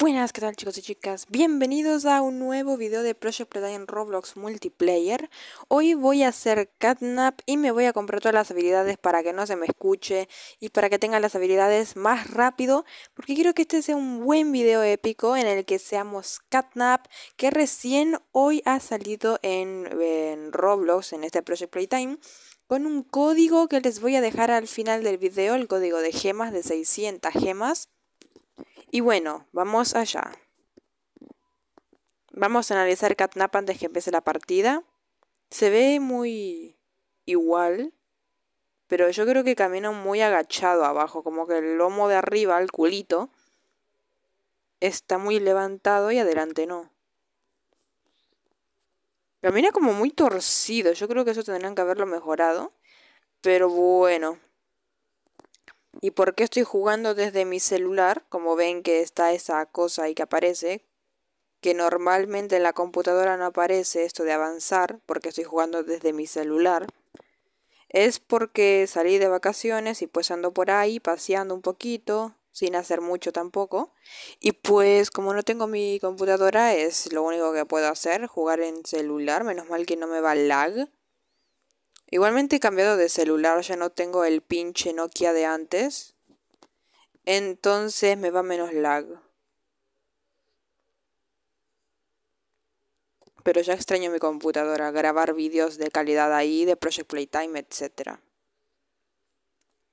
Buenas, ¿qué tal chicos y chicas? Bienvenidos a un nuevo video de Project Playtime en Roblox Multiplayer. Hoy voy a hacer catnap y me voy a comprar todas las habilidades para que no se me escuche y para que tenga las habilidades más rápido, porque quiero que este sea un buen video épico en el que seamos catnap, que recién hoy ha salido en, en Roblox, en este Project Playtime con un código que les voy a dejar al final del video, el código de gemas de 600 gemas. Y bueno, vamos allá. Vamos a analizar Catnap antes que empiece la partida. Se ve muy igual, pero yo creo que camina muy agachado abajo, como que el lomo de arriba, el culito, está muy levantado y adelante no. Camina como muy torcido, yo creo que eso tendrán que haberlo mejorado. Pero bueno, ¿Y por qué estoy jugando desde mi celular? Como ven que está esa cosa ahí que aparece, que normalmente en la computadora no aparece esto de avanzar, porque estoy jugando desde mi celular. Es porque salí de vacaciones y pues ando por ahí paseando un poquito, sin hacer mucho tampoco. Y pues como no tengo mi computadora, es lo único que puedo hacer, jugar en celular, menos mal que no me va lag. Igualmente he cambiado de celular, ya no tengo el pinche Nokia de antes. Entonces me va menos lag. Pero ya extraño mi computadora, grabar vídeos de calidad ahí, de Project Playtime, etc.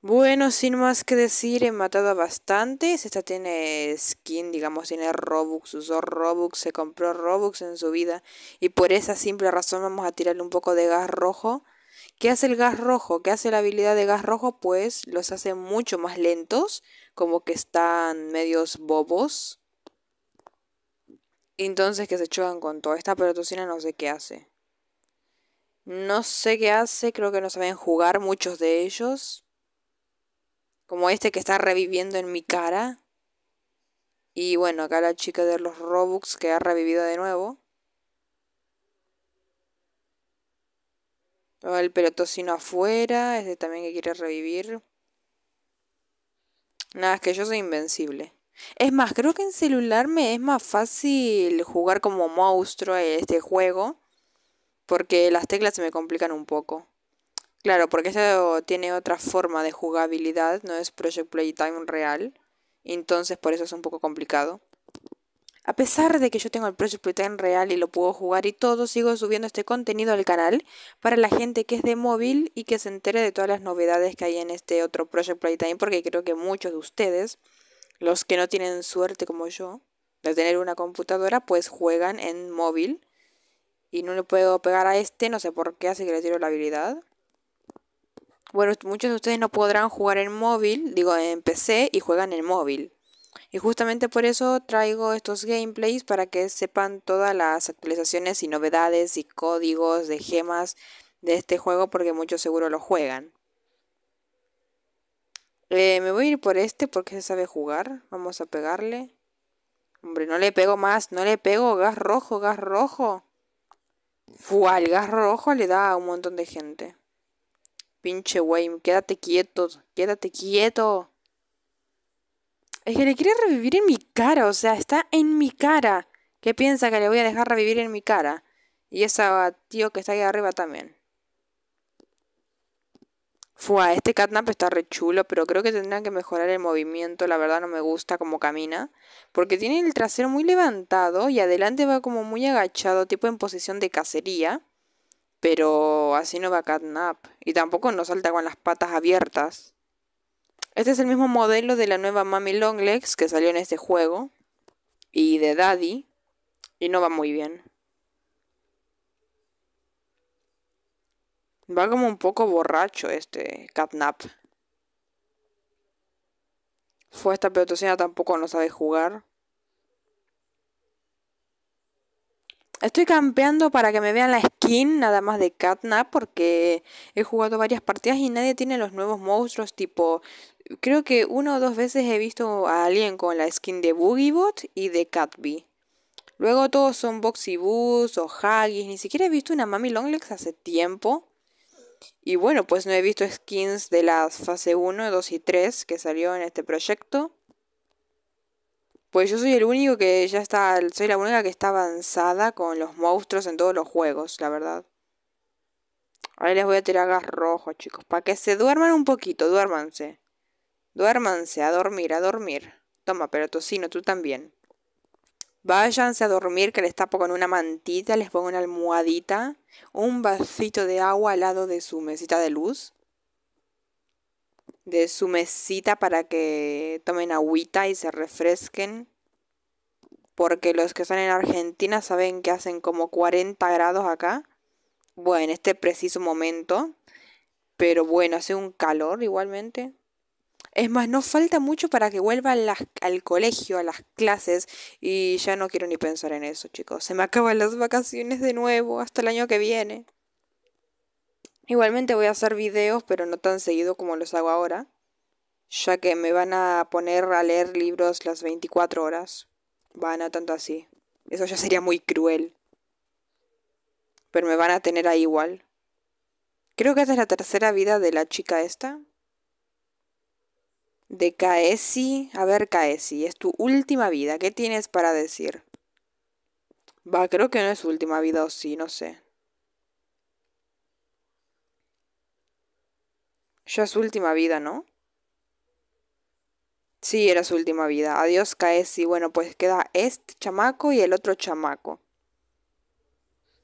Bueno, sin más que decir, he matado bastante bastantes. Esta tiene skin, digamos, tiene Robux, usó Robux, se compró Robux en su vida. Y por esa simple razón vamos a tirarle un poco de gas rojo ¿Qué hace el gas rojo? ¿Qué hace la habilidad de gas rojo? Pues los hace mucho más lentos, como que están medios bobos. Entonces que se chocan con toda Esta pelotocina no sé qué hace. No sé qué hace, creo que no saben jugar muchos de ellos. Como este que está reviviendo en mi cara. Y bueno, acá la chica de los Robux que ha revivido de nuevo. el pelotocino afuera, este también que quiere revivir. Nada, es que yo soy invencible. Es más, creo que en celular me es más fácil jugar como monstruo este juego. Porque las teclas se me complican un poco. Claro, porque eso tiene otra forma de jugabilidad, no es Project Playtime real. Entonces por eso es un poco complicado. A pesar de que yo tengo el Project Playtime real y lo puedo jugar y todo, sigo subiendo este contenido al canal para la gente que es de móvil y que se entere de todas las novedades que hay en este otro Project Playtime, porque creo que muchos de ustedes, los que no tienen suerte como yo de tener una computadora, pues juegan en móvil. Y no le puedo pegar a este, no sé por qué, así que le tiro la habilidad. Bueno, muchos de ustedes no podrán jugar en móvil, digo en PC, y juegan en móvil. Y justamente por eso traigo estos gameplays para que sepan todas las actualizaciones y novedades y códigos de gemas de este juego porque muchos seguro lo juegan. Eh, me voy a ir por este porque se sabe jugar. Vamos a pegarle. Hombre, no le pego más, no le pego. Gas rojo, gas rojo. Fua, el gas rojo le da a un montón de gente. Pinche wey, quédate quieto, quédate quieto. Es que le quiere revivir en mi cara, o sea, está en mi cara. ¿Qué piensa que le voy a dejar revivir en mi cara? Y esa tío que está ahí arriba también. Fua, este catnap está re chulo, pero creo que tendrán que mejorar el movimiento. La verdad no me gusta cómo camina. Porque tiene el trasero muy levantado y adelante va como muy agachado, tipo en posición de cacería. Pero así no va catnap. Y tampoco no salta con las patas abiertas. Este es el mismo modelo de la nueva Mami Longlegs que salió en este juego. Y de Daddy. Y no va muy bien. Va como un poco borracho este Catnap. Fue esta pelotocina tampoco no sabe jugar. Estoy campeando para que me vean la skin nada más de Katna porque he jugado varias partidas y nadie tiene los nuevos monstruos tipo... Creo que una o dos veces he visto a alguien con la skin de Boogiebot y de Catby. Luego todos son Boxy o Haggis. Ni siquiera he visto una Mami Longlegs hace tiempo. Y bueno, pues no he visto skins de las fase 1, 2 y 3 que salió en este proyecto. Pues yo soy el único que ya está, soy la única que está avanzada con los monstruos en todos los juegos, la verdad. Ahora les voy a tirar gas rojo, chicos, para que se duerman un poquito, duérmanse. Duérmanse, a dormir, a dormir. Toma, pero tocino, tú también. Váyanse a dormir, que les tapo con una mantita, les pongo una almohadita, un vasito de agua al lado de su mesita de luz de su mesita para que tomen agüita y se refresquen. Porque los que están en Argentina saben que hacen como 40 grados acá. Bueno, en este preciso momento. Pero bueno, hace un calor igualmente. Es más, no falta mucho para que vuelva al colegio, a las clases. Y ya no quiero ni pensar en eso, chicos. Se me acaban las vacaciones de nuevo, hasta el año que viene. Igualmente voy a hacer videos, pero no tan seguido como los hago ahora, ya que me van a poner a leer libros las 24 horas. van no tanto así. Eso ya sería muy cruel. Pero me van a tener ahí igual. Creo que esta es la tercera vida de la chica esta. De Kaesi. A ver, Kaesi, es tu última vida. ¿Qué tienes para decir? Va, creo que no es última vida o sí, no sé. Ya su última vida, ¿no? Sí, era su última vida. Adiós, Y Bueno, pues queda este chamaco y el otro chamaco.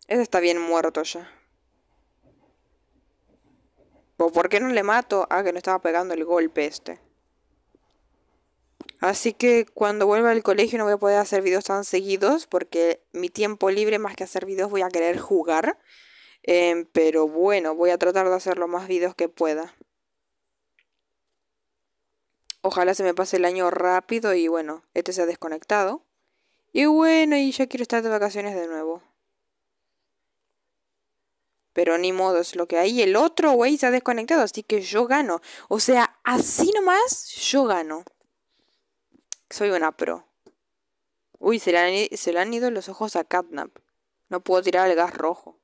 Ese está bien muerto ya. ¿Por qué no le mato? Ah, que no estaba pegando el golpe este. Así que cuando vuelva al colegio no voy a poder hacer videos tan seguidos porque mi tiempo libre más que hacer videos voy a querer jugar. Em, pero bueno, voy a tratar de hacer lo más videos que pueda. Ojalá se me pase el año rápido y bueno, este se ha desconectado. Y bueno, y ya quiero estar de vacaciones de nuevo. Pero ni modo, es lo que hay. El otro güey se ha desconectado, así que yo gano. O sea, así nomás yo gano. Soy una pro. Uy, se le han, se le han ido los ojos a Catnap. No puedo tirar el gas rojo.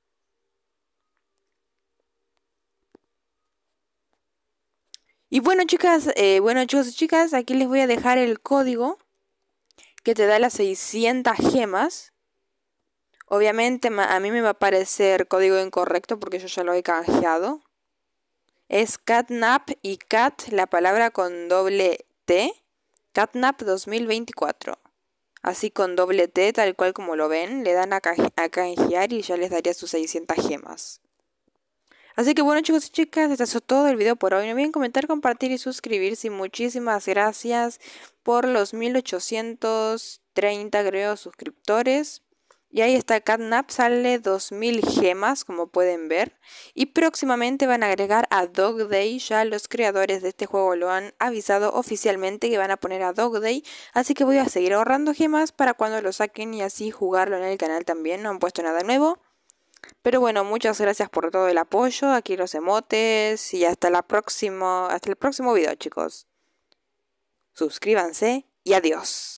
Y bueno, chicas, eh, bueno, chicos y chicas, aquí les voy a dejar el código que te da las 600 gemas. Obviamente a mí me va a parecer código incorrecto porque yo ya lo he canjeado. Es catnap y cat, la palabra con doble T. Catnap 2024. Así con doble T, tal cual como lo ven, le dan a canjear y ya les daría sus 600 gemas. Así que bueno chicos y chicas, esto es todo el video por hoy. No olviden comentar, compartir y suscribirse. Muchísimas gracias por los 1830 creo suscriptores. Y ahí está Catnap, sale 2000 gemas como pueden ver. Y próximamente van a agregar a Dog Day, ya los creadores de este juego lo han avisado oficialmente que van a poner a Dog Day. Así que voy a seguir ahorrando gemas para cuando lo saquen y así jugarlo en el canal también, no han puesto nada nuevo. Pero bueno, muchas gracias por todo el apoyo, aquí los emotes y hasta hasta el próximo video, chicos. Suscríbanse y adiós.